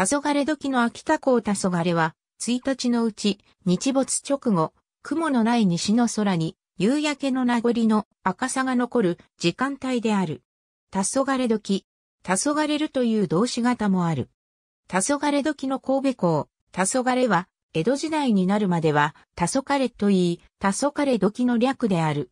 黄昏時の秋田港黄昏は、1日のうち、日没直後、雲のない西の空に、夕焼けの名残の赤さが残る時間帯である。黄昏時、黄昏るという動詞型もある。黄昏時の神戸港、黄昏は、江戸時代になるまでは、黄昏と言い、黄昏時の略である。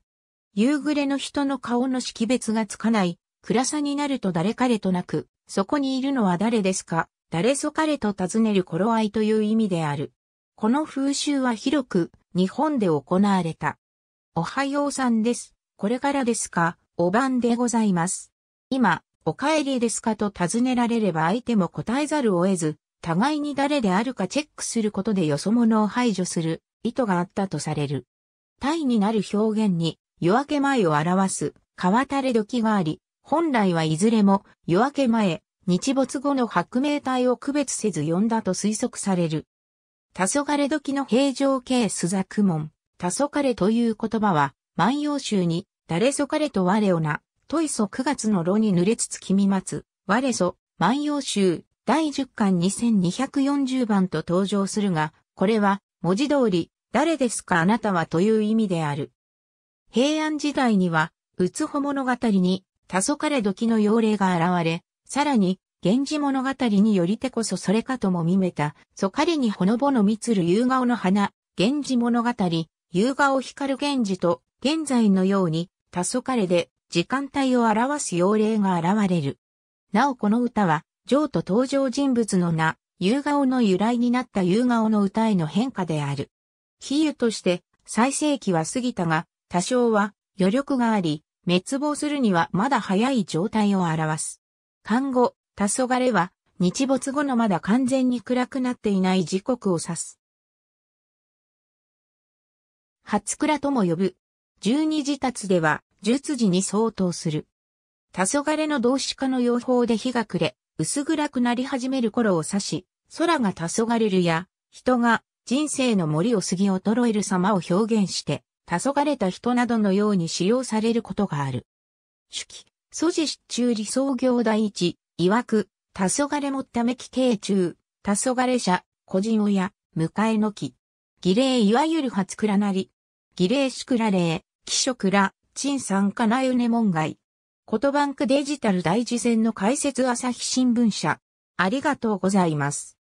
夕暮れの人の顔の識別がつかない、暗さになると誰彼となく、そこにいるのは誰ですか誰そかれと尋ねる頃合いという意味である。この風習は広く日本で行われた。おはようさんです。これからですかお晩でございます。今、お帰りですかと尋ねられれば相手も答えざるを得ず、互いに誰であるかチェックすることでよそ者を排除する意図があったとされる。イになる表現に夜明け前を表す川垂れ時があり、本来はいずれも夜明け前、日没後の白明体を区別せず呼んだと推測される。黄昏時の平常系スザクモン、黄昏という言葉は、万葉集に、誰そかれと我をな、といそ九月の炉に濡れつつ君待つ、我そ、万葉集、第10巻2240番と登場するが、これは、文字通り、誰ですかあなたはという意味である。平安時代には、うつほ物語に、黄昏時の妖霊が現れ、さらに、源氏物語によりてこそそれかとも見めた、そかりにほのぼのみつる夕顔の花、源氏物語、夕顔光る源氏と、現在のように、たそかれで、時間帯を表す妖霊が現れる。なおこの歌は、上と登場人物の名、夕顔の由来になった夕顔の歌への変化である。比喩として、最盛期は過ぎたが、多少は余力があり、滅亡するにはまだ早い状態を表す。漢語、黄昏は、日没後のまだ完全に暗くなっていない時刻を指す。初倉とも呼ぶ。12時達では、術時に相当する。黄昏の動詞化の用法で日が暮れ、薄暗くなり始める頃を指し、空が黄昏るや、人が人生の森を過ぎ衰える様を表現して、黄昏れた人などのように使用されることがある。手記、蘇寺市中理創業第一、曰く、黄昏もっためき慶中、黄昏社、個人親、迎えの木。儀礼いわゆる初倉なり。儀礼宿ら礼、貴職ら、陳さんかなゆね門外。ことバンクデジタル大事戦の解説朝日新聞社。ありがとうございます。